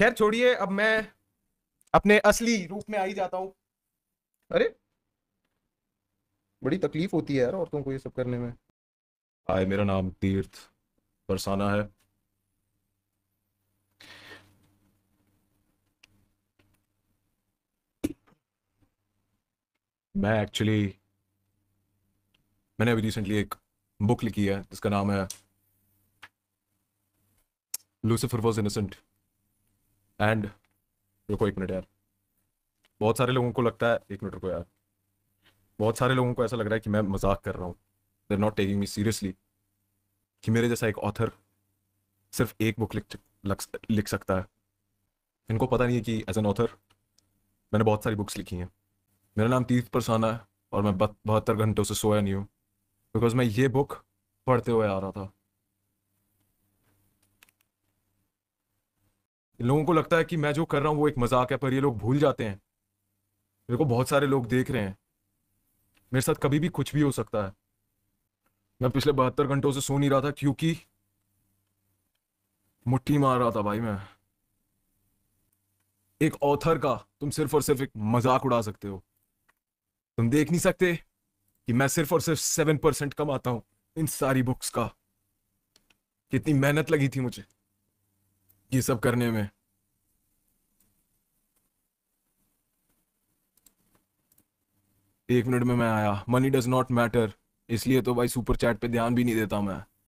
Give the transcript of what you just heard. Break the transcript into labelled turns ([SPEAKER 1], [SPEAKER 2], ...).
[SPEAKER 1] खैर छोड़िए अब मैं अपने असली रूप में आ ही जाता हूं अरे बड़ी तकलीफ होती है यार औरतों को ये सब करने में
[SPEAKER 2] हाय मेरा नाम तीर्थ बरसाना है
[SPEAKER 3] मैं एक्चुअली मैंने अभी रिसेंटली एक बुक लिखी है जिसका नाम है लूसीफर वॉज इनोसेंट एंड रुको एक मिनट यार बहुत सारे लोगों को लगता है एक मिनट रुको यार बहुत सारे लोगों को ऐसा लग रहा है कि मैं मजाक कर रहा हूँ they're not taking me seriously कि मेरे जैसा एक ऑथर सिर्फ एक बुक लिख लिख सकता है इनको पता नहीं है कि एज एन ऑथर मैंने बहुत सारी बुक्स लिखी हैं मेरा नाम तीर्थ परसाना है और मैं बहत्तर घंटों से सोया नहीं हूँ बिकॉज मैं ये बुक पढ़ते हुए आ रहा था लोगों को लगता है कि मैं जो कर रहा हूँ वो एक मजाक है पर ये लोग भूल जाते हैं मेरे को बहुत सारे लोग देख रहे हैं मेरे साथ कभी भी कुछ भी हो सकता है मैं पिछले बहत्तर घंटों से सो नहीं रहा था क्योंकि मुट्ठी मार रहा था भाई मैं एक ऑथर का तुम सिर्फ और सिर्फ एक मजाक उड़ा सकते हो तुम देख नहीं सकते कि मैं सिर्फ और सिर्फ सेवन परसेंट कमाता हूं इन सारी बुक्स का कितनी मेहनत लगी थी मुझे ये सब करने में एक मिनट में मैं आया मनी डज नॉट मैटर इसलिए तो भाई सुपर चैट पे ध्यान भी नहीं देता मैं